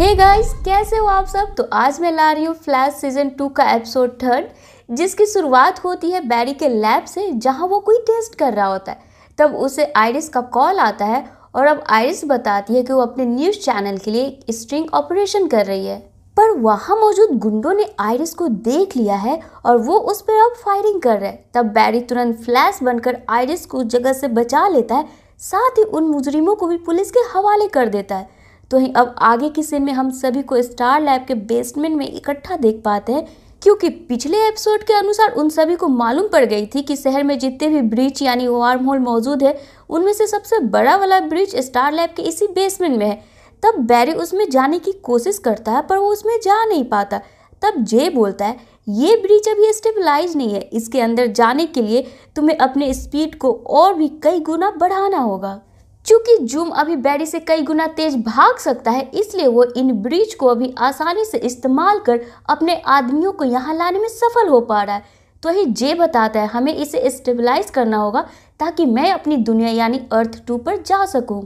hey guys कैसे हो आप सब तो आज मैं ला रही हूँ फ्लैश सीजन टू का एपिसोड थर्ड जिसकी शुरुआत होती है बैरी के लैब से जहाँ वो कोई टेस्ट कर रहा होता है तब उसे आयरिस का कॉल आता है और अब आयरिस बताती है कि वो अपने न्यूज़ चैनल के लिए एक स्ट्रिंग ऑपरेशन कर रही है पर वहाँ मौजूद गुंडों ने आयरिस को देख लिया है और वो उस पर अब फायरिंग कर रहे हैं तब बैरी तुरंत फ्लैश बनकर आयरिस को जगह से बचा लेता है साथ ही उन मुजरिमों को भी पुलिस के हवाले कर देता है तो अब आगे की सीन में हम सभी को स्टार लैब के बेसमेंट में इकट्ठा देख पाते हैं क्योंकि पिछले एपिसोड के अनुसार उन सभी को मालूम पड़ गई थी कि शहर में जितने भी ब्रिज यानी वार्म होल मौजूद है उनमें से सबसे बड़ा वाला ब्रिज स्टार लैब के इसी बेसमेंट में है तब बैरी उसमें जाने की कोशिश करता है पर वो उसमें जा नहीं पाता तब जे बोलता है ये ब्रिज अभी स्टेबलाइज नहीं है इसके अंदर जाने के लिए तुम्हें अपने स्पीड को और भी कई गुना बढ़ाना होगा चूंकि जूम अभी बैरी से कई गुना तेज भाग सकता है इसलिए वो इन ब्रिज को अभी आसानी से इस्तेमाल कर अपने आदमियों को यहाँ लाने में सफल हो पा रहा है तो वही जे बताता है हमें इसे स्टेबलाइज करना होगा ताकि मैं अपनी दुनिया यानी अर्थ टू पर जा सकूँ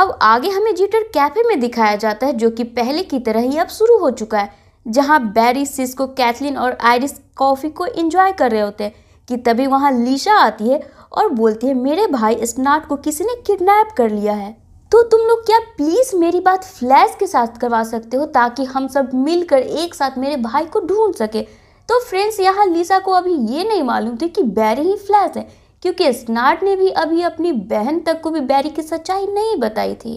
अब आगे हमें जीटर कैफे में दिखाया जाता है जो कि पहले की तरह ही अब शुरू हो चुका है जहाँ बैरी सिस्को कैथलिन और आयरिस कॉफ़ी को एंजॉय कर रहे होते हैं कि तभी वहाँ लीशा आती है और बोलती है मेरे भाई स्नाट को किसी ने किडनैप कर लिया है तो तुम लोग क्या प्लीज़ मेरी बात फ्लैश के साथ करवा सकते हो ताकि हम सब मिलकर एक साथ मेरे भाई को ढूंढ सके तो फ्रेंड्स यहाँ लीसा को अभी ये नहीं मालूम थे कि बैरी ही फ्लैश है क्योंकि स्नाट ने भी अभी अपनी बहन तक को भी बैरी की सच्चाई नहीं बताई थी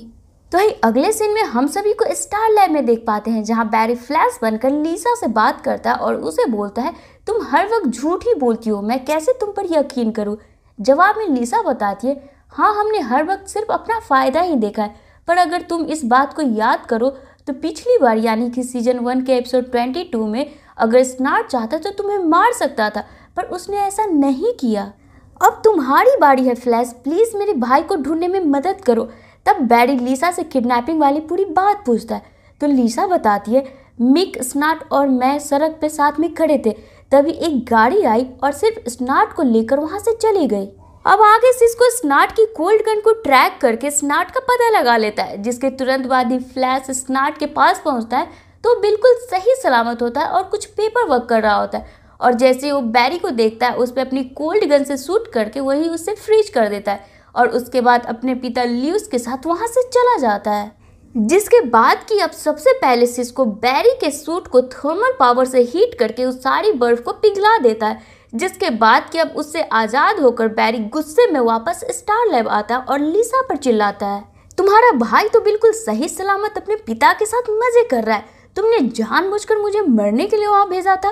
तो ही अगले सीन में हम सभी को स्टार लैब में देख पाते हैं जहाँ बैरी फ्लैश बनकर लीसा से बात करता है और उसे बोलता है तुम हर वक्त झूठ ही बोलती हो मैं कैसे तुम पर यकीन करूँ जवाब में लीसा बताती है हाँ हमने हर वक्त सिर्फ अपना फ़ायदा ही देखा है पर अगर तुम इस बात को याद करो तो पिछली बार यानी कि सीजन वन के एपिसोड ट्वेंटी टू में अगर स्नार्ट चाहता तो तुम्हें मार सकता था पर उसने ऐसा नहीं किया अब तुम्हारी बारी है फ्लैश प्लीज़ मेरे भाई को ढूंढने में मदद करो तब बैरी लीसा से किडनैपिंग वाली पूरी बात पूछता है तो लीसा बताती है मिक स्नार्ट और मैं सड़क पे साथ में खड़े थे तभी एक गाड़ी आई और सिर्फ स्नाट को लेकर वहाँ से चली गई अब आगे सिस्को स्नाट की कोल्ड गन को ट्रैक करके स्नाट का पता लगा लेता है जिसके तुरंत बाद ही फ्लैश स्नाट के पास पहुंचता है तो बिल्कुल सही सलामत होता है और कुछ पेपर वर्क कर रहा होता है और जैसे वो बैरी को देखता है उस पर अपनी कोल्ड गन से शूट करके वही उससे फ्रीज कर देता है और उसके बाद अपने पिता लियूस के साथ वहाँ से चला जाता है जिसके बाद कि अब सबसे पहले सिस्को बैरी के सूट को थर्मल पावर से हीट करके उस सारी बर्फ को पिघला देता है जिसके बाद कि अब उससे आज़ाद होकर बैरी गुस्से में वापस स्टार लैब आता है और लीसा पर चिल्लाता है तुम्हारा भाई तो बिल्कुल सही सलामत अपने पिता के साथ मज़े कर रहा है तुमने जानबूझकर मुझे मरने के लिए वहाँ भेजा था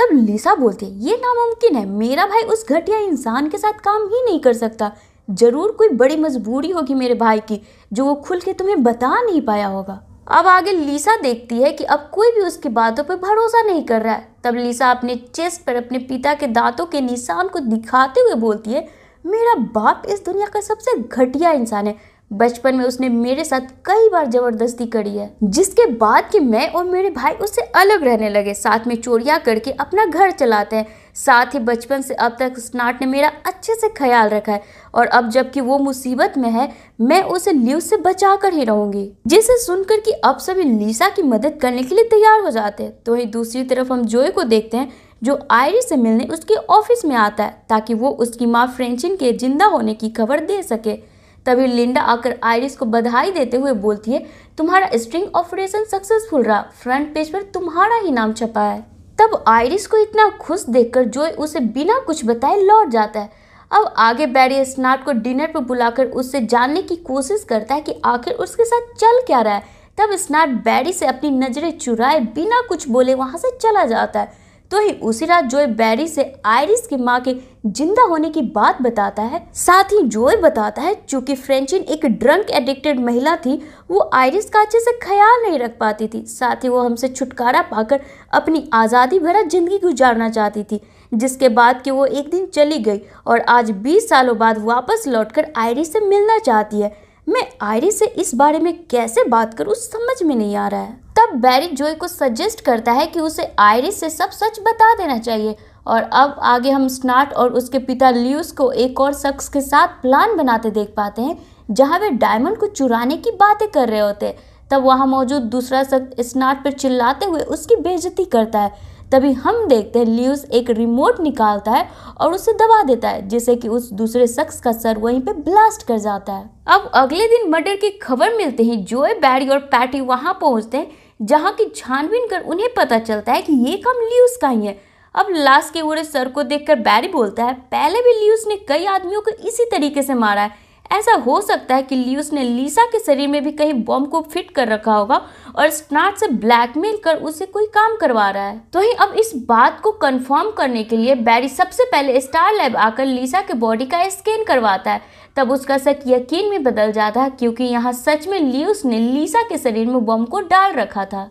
तब लीसा बोलती है ये नामुमकिन है मेरा भाई उस घटिया इंसान के साथ काम ही नहीं कर सकता ज़रूर कोई बड़ी मजबूरी होगी मेरे भाई की जो वो खुल के तुम्हें बता नहीं पाया होगा अब आगे लीसा देखती है कि अब कोई भी उसकी बातों पर भरोसा नहीं कर रहा है तब लीसा अपने चेस्ट पर अपने पिता के दांतों के निशान को दिखाते हुए बोलती है मेरा बाप इस दुनिया का सबसे घटिया इंसान है बचपन में उसने मेरे साथ कई बार जबरदस्ती करी है जिसके बाद कि मैं और मेरे भाई उससे अलग रहने लगे साथ में चोरियां करके अपना घर चलाते हैं साथ ही बचपन से अब तक स्नाट ने मेरा अच्छे से ख्याल रखा है और अब जबकि वो मुसीबत में है मैं उसे ल्यूज से बचा कर ही रहूंगी जिसे सुनकर कि अब सभी लीसा की मदद करने के लिए तैयार हो जाते हैं तो वहीं दूसरी तरफ हम जोए को देखते हैं जो आयरी से मिलने उसके ऑफिस में आता है ताकि वो उसकी माँ फ्रेंचिन के जिंदा होने की खबर दे सके तभी लिंडा आकर आयरिस को बधाई देते हुए बोलती है तुम्हारा स्ट्रिंग ऑपरेशन सक्सेसफुल रहा फ्रंट पेज पर तुम्हारा ही नाम छपा है तब आयरिस को इतना खुश देखकर जोय उसे बिना कुछ बताए लौट जाता है अब आगे बैरी स्नार्ट को डिनर पर बुलाकर उससे जानने की कोशिश करता है कि आखिर उसके साथ चल क्या रहा है तब स्नार्ट बैरी से अपनी नज़रें चुराए बिना कुछ बोले वहाँ से चला जाता है तो ही उसी रात जोए बैरी से आयरिस की माँ के जिंदा होने की बात बताता है साथ ही जोए बताता है चूंकि फ्रेंचिन एक ड्रंक एडिक्टेड महिला थी वो आयरिस का अच्छे से ख्याल नहीं रख पाती थी साथ ही वो हमसे छुटकारा पाकर अपनी आज़ादी भरा जिंदगी गुजारना चाहती थी जिसके बाद कि वो एक दिन चली गई और आज बीस सालों बाद वापस लौट आयरिस से मिलना चाहती है मैं आयरी से इस बारे में कैसे बात करूँ समझ में नहीं आ रहा है तब बैरी जोए को सजेस्ट करता है कि उसे आयरी से सब सच बता देना चाहिए और अब आगे हम स्नाट और उसके पिता ल्यूस को एक और शख्स के साथ प्लान बनाते देख पाते हैं जहाँ वे डायमंड को चुराने की बातें कर रहे होते तब वहाँ मौजूद दूसरा शख्स स्नाट पर चिल्लाते हुए उसकी बेजती करता है तभी हम देखते हैं ल्यूस एक रिमोट निकालता है और उसे दबा देता है जिससे कि उस दूसरे शख्स का सर वहीं पे ब्लास्ट कर जाता है अब अगले दिन मर्डर की खबर मिलते ही जोए बैरी और पैटी वहाँ पहुँचते हैं जहाँ की छानबीन कर उन्हें पता चलता है कि ये काम ल्यूस का ही है अब लाश के उड़े सर को देखकर बैरी बोलता है पहले भी लियूस ने कई आदमियों को इसी तरीके से मारा है ऐसा हो सकता है कि लियूस ने लीसा के शरीर में भी कहीं बॉम्ब को फिट कर रखा होगा और स्नार्ट से ब्लैकमेल कर उसे कोई काम करवा रहा है तो ही अब इस बात को कंफर्म करने के लिए बैरी सबसे पहले स्टार लैब आकर लीसा के बॉडी का स्कैन करवाता है तब उसका शक यकीन में बदल जाता है क्योंकि यहाँ सच में लियूस ने लीसा के शरीर में बॉम्ब को डाल रखा था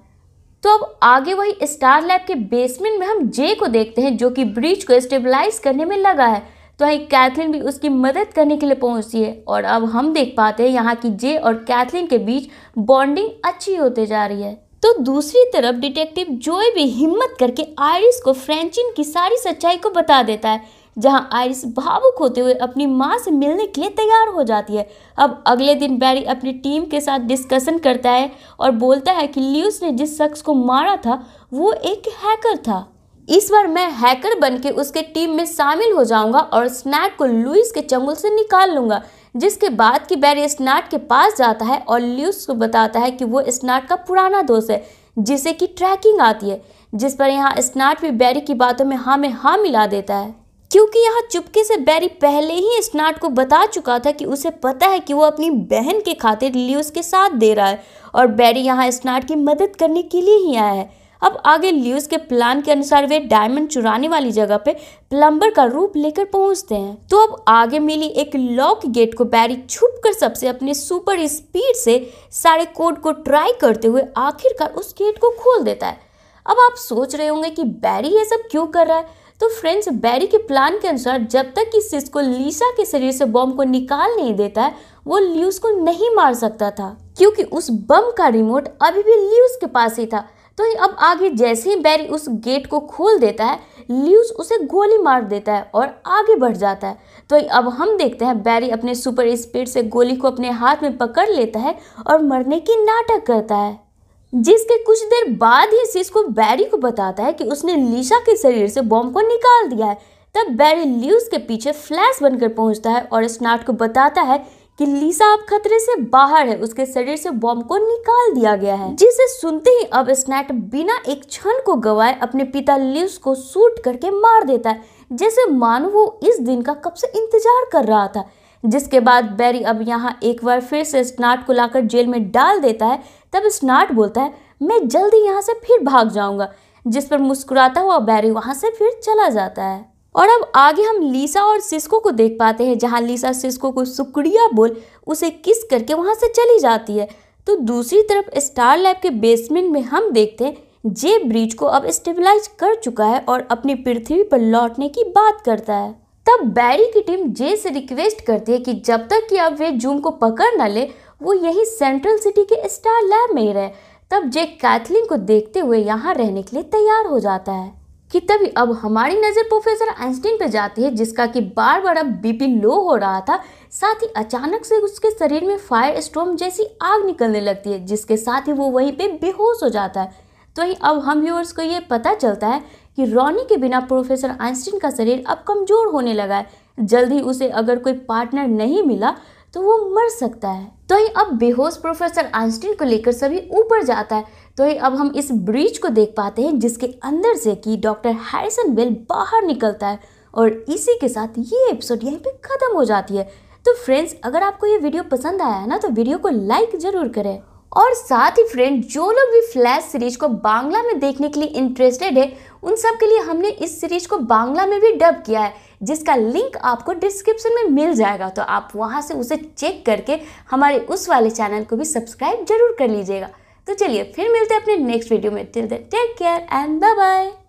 तो अब आगे वही स्टार लैब के बेसमेंट में हम जे को देखते हैं जो कि ब्रिज को स्टेबलाइज करने में लगा है तो वहीं कैथलिन भी उसकी मदद करने के लिए पहुंचती है और अब हम देख पाते हैं यहाँ की जे और कैथलिन के बीच बॉन्डिंग अच्छी होते जा रही है तो दूसरी तरफ डिटेक्टिव जोए भी हिम्मत करके आयरिस को फ्रेंचिन की सारी सच्चाई को बता देता है जहां आयरिस भावुक होते हुए अपनी माँ से मिलने के लिए तैयार हो जाती है अब अगले दिन बैरी अपनी टीम के साथ डिस्कशन करता है और बोलता है कि ल्यूस ने जिस शख्स को मारा था वो एक हैकर था इस बार मैं हैकर बन के उसके टीम में शामिल हो जाऊंगा और स्नैक को लुइस के चंगुल से निकाल लूंगा जिसके बाद की बैरी स्नाट के पास जाता है और ल्यूस को बताता है कि वो स्नाट का पुराना दोस्त है जिसे कि ट्रैकिंग आती है जिस पर यहाँ स्नाट भी बैरी की बातों में हाँ में हाँ मिला देता है क्योंकि यहाँ चुपके से बैरी पहले ही स्नार्ट को बता चुका था कि उसे पता है कि वो अपनी बहन के खातिर ल्यूस के साथ दे रहा है और बैरी यहाँ स्नार्ट की मदद करने के लिए ही आया है अब आगे ल्यूस के प्लान के अनुसार वे डायमंड चुराने वाली जगह पे प्लम्बर का रूप लेकर पहुंचते हैं तो अब आगे मिली एक लॉक गेट को बैरी छुप कर सबसे अपने सुपर स्पीड से सारे कोड को ट्राई करते हुए आखिरकार उस गेट को खोल देता है अब आप सोच रहे होंगे कि बैरी ये सब क्यों कर रहा है तो फ्रेंड्स बैरी के प्लान के अनुसार जब तक कि सिस्को लीसा के शरीर से बॉम्ब को निकाल नहीं देता है वो ल्यूस को नहीं मार सकता था क्योंकि उस बम का रिमोट अभी भी ल्यूस के पास ही था तो अब आगे जैसे ही बैरी उस गेट को खोल देता है ल्यूस उसे गोली मार देता है और आगे बढ़ जाता है तो अब हम देखते हैं बैरी अपने सुपर स्पीड से गोली को अपने हाथ में पकड़ लेता है और मरने की नाटक करता है जिसके कुछ देर बाद ही को बैरी को बताता है कि उसने लीशा के शरीर से बॉम्ब को निकाल दिया है तब बैरी ल्यूस के पीछे फ्लैश बनकर पहुंचता है और स्नाट को बताता है कि लीसा अब खतरे से बाहर है उसके शरीर से बॉम्ब को निकाल दिया गया है जिसे सुनते ही अब स्नैट बिना एक क्षण को गवाए अपने पिता लिवस को सूट करके मार देता है जैसे मानो वो इस दिन का कब से इंतजार कर रहा था जिसके बाद बैरी अब यहाँ एक बार फिर से स्नाट को लाकर जेल में डाल देता है तब स्नाट बोलता है मैं जल्दी यहाँ से फिर भाग जाऊँगा जिस पर मुस्कुराता हुआ बैरी वहाँ से फिर चला जाता है और अब आगे हम लीसा और सिस्को को देख पाते हैं जहाँ लीसा सिस्को को शुक्रिया बोल उसे किस करके वहाँ से चली जाती है तो दूसरी तरफ स्टार लैब के बेसमेंट में हम देखते हैं जे ब्रिज को अब स्टेबलाइज कर चुका है और अपनी पृथ्वी पर लौटने की बात करता है तब बैरी की टीम जे से रिक्वेस्ट करती है कि जब तक कि अब वे जूम को पकड़ न ले वो यही सेंट्रल सिटी के स्टार लैब में ही रहे तब जे कैथलिन को देखते हुए यहाँ रहने के लिए तैयार हो जाता है कि तभी अब हमारी नज़र प्रोफेसर आइंस्टीन पर जाती है जिसका कि बार बार अब बीपी लो हो रहा था साथ ही अचानक से उसके शरीर में फायर स्ट्रोम जैसी आग निकलने लगती है जिसके साथ ही वो वहीं पे बेहोश हो जाता है तो वहीं अब हम व्यूअर्स को ये पता चलता है कि रॉनी के बिना प्रोफेसर आइंस्टीन का शरीर अब कमज़ोर होने लगा है जल्द ही उसे अगर कोई पार्टनर नहीं मिला तो वो मर सकता है तो ही अब बेहोश प्रोफेसर आइंस्टीन को लेकर सभी ऊपर जाता है तो ही अब हम इस ब्रिज को देख पाते हैं जिसके अंदर से कि डॉक्टर हैरिसन बेल बाहर निकलता है और इसी के साथ ये एपिसोड यहीं पे ख़त्म हो जाती है तो फ्रेंड्स अगर आपको ये वीडियो पसंद आया है ना तो वीडियो को लाइक ज़रूर करें और साथ ही फ्रेंड जो लोग भी फ्लैश सीरीज को बांग्ला में देखने के लिए इंटरेस्टेड है उन सब के लिए हमने इस सीरीज को बांग्ला में भी डब किया है जिसका लिंक आपको डिस्क्रिप्शन में मिल जाएगा तो आप वहाँ से उसे चेक करके हमारे उस वाले चैनल को भी सब्सक्राइब जरूर कर लीजिएगा तो चलिए फिर मिलते हैं अपने नेक्स्ट वीडियो में till the take care and bye bye